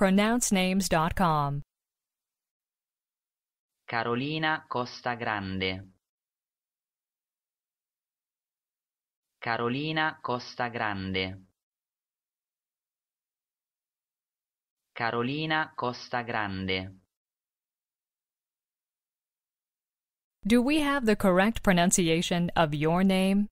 pronouncenames.com. Carolina Costa Grande. Carolina Costa Grande. Carolina Costa Grande. Do we have the correct pronunciation of your name?